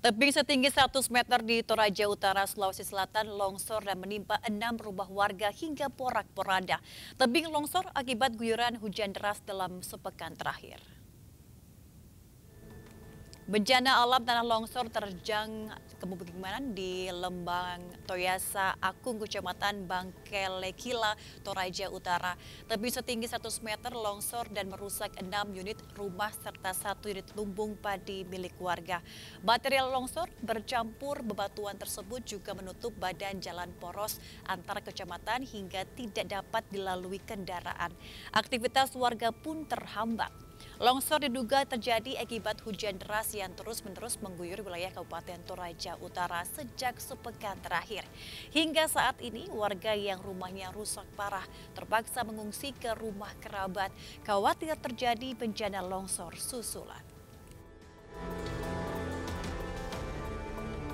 Tebing setinggi 100 meter di Toraja Utara, Sulawesi Selatan longsor dan menimpa enam rumah warga hingga porak-poranda. Tebing longsor akibat guyuran hujan deras dalam sepekan terakhir. Bencana alam tanah longsor terjang kemukiman di Lembang Toyasa Akung, Kecamatan Bangkelekila, Toraja Utara. Tebing setinggi 100 meter longsor dan merusak 6 unit rumah serta satu unit lumbung padi milik warga. Material longsor bercampur bebatuan tersebut juga menutup badan jalan poros antar kecamatan hingga tidak dapat dilalui kendaraan. Aktivitas warga pun terhambat. Longsor diduga terjadi akibat hujan deras yang terus-menerus mengguyur wilayah Kabupaten Toraja Utara sejak sepekan terakhir. Hingga saat ini, warga yang rumahnya rusak parah terpaksa mengungsi ke rumah kerabat, khawatir terjadi bencana longsor susulan.